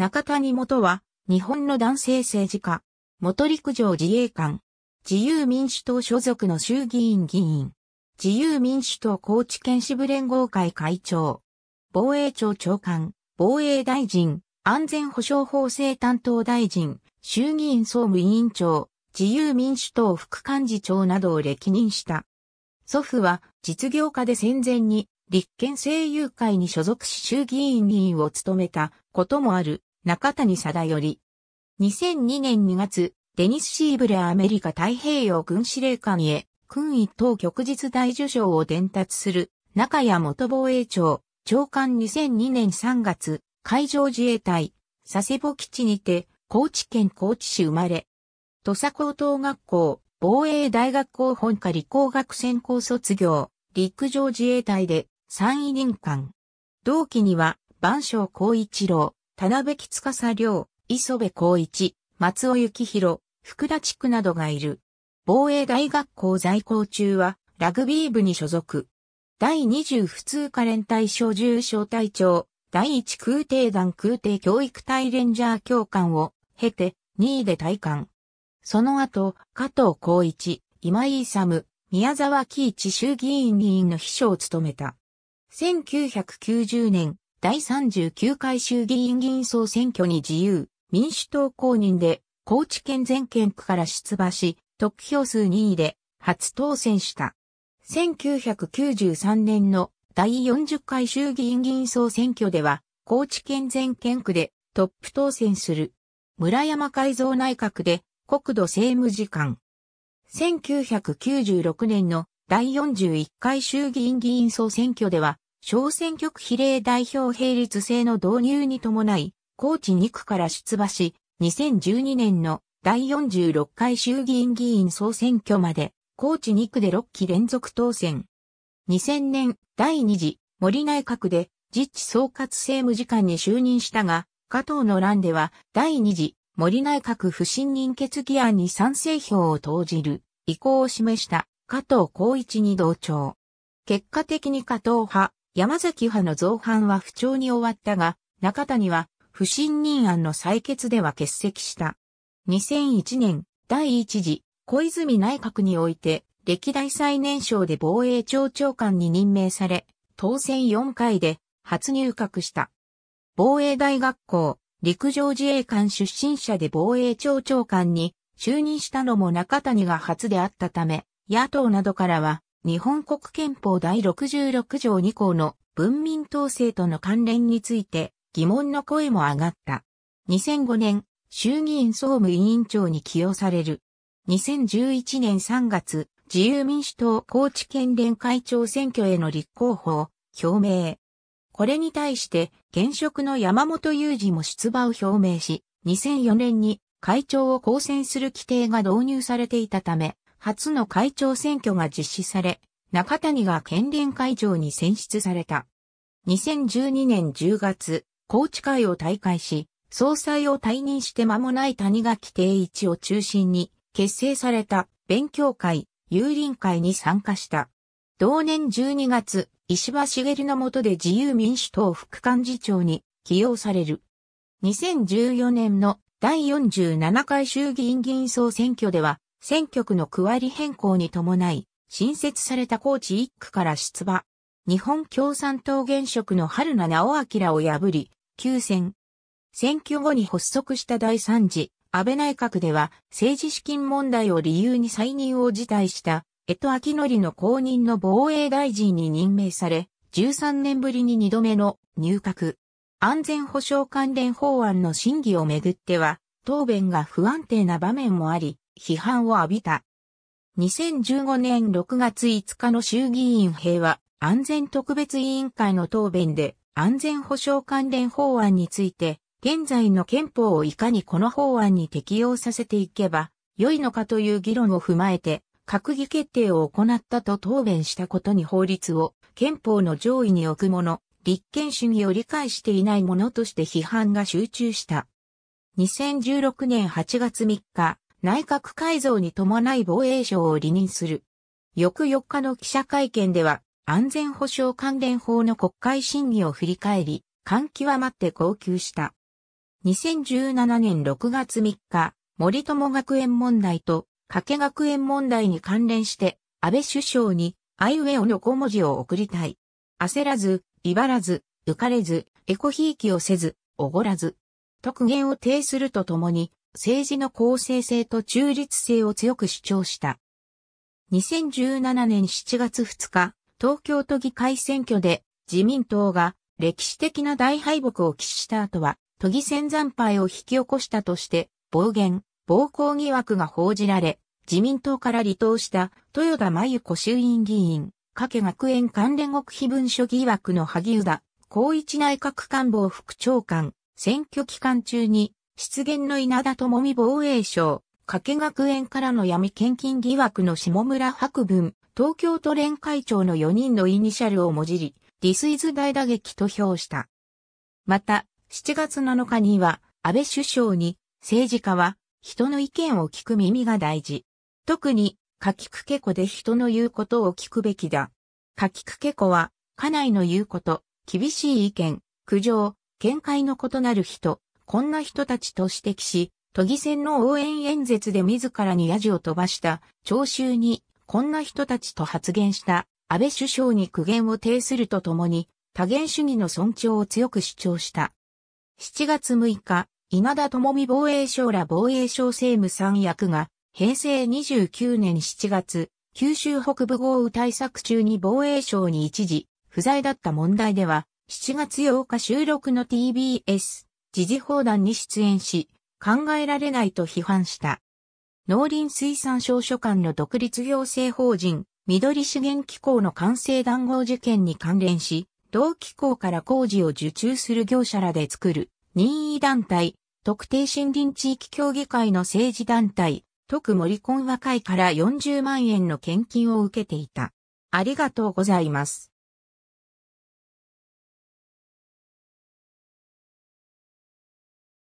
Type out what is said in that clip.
中谷元は、日本の男性政治家、元陸上自衛官、自由民主党所属の衆議院議員、自由民主党高知県支部連合会会長、防衛庁長官、防衛大臣、安全保障法制担当大臣、衆議院総務委員長、自由民主党副幹事長などを歴任した。祖父は実業家で戦前に立憲政友会に所属し衆議院議員を務めたこともある中谷貞頼。2002年2月、デニス・シーブレアメリカ太平洋軍司令官へ、軍一等旭日大受賞を伝達する、中谷元防衛庁、長官2002年3月、海上自衛隊、佐世保基地にて、高知県高知市生まれ。土佐高等学校、防衛大学校本科理工学専攻卒業、陸上自衛隊で、参位任官。同期には、万象光一郎、田辺木司良、磯部光一、松尾幸宏、福田地区などがいる。防衛大学校在校中は、ラグビー部に所属。第20普通科連隊小重小隊長、第1空挺団空挺教育隊レンジャー教官を経て、2位で退官。その後、加藤光一、今井勇、宮沢喜一衆議院議員の秘書を務めた。1990年、第39回衆議院議員総選挙に自由、民主党公認で、高知県全県区から出馬し、得票数2位で、初当選した。1993年の第40回衆議院議員総選挙では、高知県全県区でトップ当選する。村山改造内閣で国土政務次官。1996年の第41回衆議院議員総選挙では、小選挙区比例代表並立制の導入に伴い、高知2区から出馬し、2012年の第46回衆議院議員総選挙まで、高知2区で6期連続当選。2000年第2次森内閣で実地総括政務次官に就任したが、加藤の乱では第2次森内閣不信任決議案に賛成票を投じる意向を示した加藤光一に同調。結果的に加藤派山崎派の造反は不調に終わったが、中谷は不信任案の採決では欠席した。2001年、第一次、小泉内閣において、歴代最年少で防衛庁長官に任命され、当選4回で初入閣した。防衛大学校、陸上自衛官出身者で防衛庁長官に就任したのも中谷が初であったため、野党などからは日本国憲法第66条2項の文民統制との関連について疑問の声も上がった。2005年、衆議院総務委員長に起用される。2011年3月、自由民主党高知県連会長選挙への立候補を表明。これに対して現職の山本雄二も出馬を表明し、2004年に会長を公選する規定が導入されていたため、初の会長選挙が実施され、中谷が県連会長に選出された。2012年10月、高知会を退会し、総裁を退任して間もない谷垣定一を中心に結成された勉強会、友林会に参加した。同年12月、石破茂の下で自由民主党副幹事長に起用される。2014年の第47回衆議院議員総選挙では選挙区の区割り変更に伴い、新設された高知一区から出馬。日本共産党現職の春名直明を破り、休戦。選挙後に発足した第3次安倍内閣では政治資金問題を理由に再任を辞退した江戸明則の後任の防衛大臣に任命され、13年ぶりに2度目の入閣。安全保障関連法案の審議をめぐっては、答弁が不安定な場面もあり、批判を浴びた。2015年6月5日の衆議院平和安全特別委員会の答弁で安全保障関連法案について、現在の憲法をいかにこの法案に適用させていけば良いのかという議論を踏まえて、閣議決定を行ったと答弁したことに法律を憲法の上位に置くもの、立憲主義を理解していないものとして批判が集中した。2016年8月3日、内閣改造に伴い防衛省を離任する。翌4日の記者会見では、安全保障関連法の国会審議を振り返り、感極まって号泣した。2017年6月3日、森友学園問題と加計学園問題に関連して、安倍首相に、アイウェオの小文字を送りたい。焦らず、威張らず、浮かれず、エコひいきをせず、おごらず。特言を呈するとともに、政治の公正性と中立性を強く主張した。2017年7月2日、東京都議会選挙で自民党が歴史的な大敗北を喫した後は、都議選惨敗を引き起こしたとして、暴言、暴行疑惑が報じられ、自民党から離党した豊田真由子衆院議員、加計学園関連国秘文書疑惑の萩生田、高一内閣官房副長官、選挙期間中に失言の稲田智美防衛省、加計学園からの闇献金疑惑の下村博文、東京都連会長の4人のイニシャルをもじり、ディスイズ大打撃と評した。また、7月7日には、安倍首相に、政治家は、人の意見を聞く耳が大事。特に、かきくけこで人の言うことを聞くべきだ。かきくけこは、家内の言うこと、厳しい意見、苦情、見解の異なる人、こんな人たちと指摘し、都議選の応援演説で自らにヤジを飛ばした聴衆にこんな人たちと発言した安倍首相に苦言を呈するとともに多元主義の尊重を強く主張した。7月6日、稲田智美防衛省ら防衛省政務三役が平成29年7月、九州北部豪雨対策中に防衛省に一時不在だった問題では7月8日収録の TBS 時事砲弾に出演し、考えられないと批判した。農林水産省所管の独立行政法人、緑資源機構の完成談合事件に関連し、同機構から工事を受注する業者らで作る任意団体、特定森林地域協議会の政治団体、特森婚和会から40万円の献金を受けていた。ありがとうございます。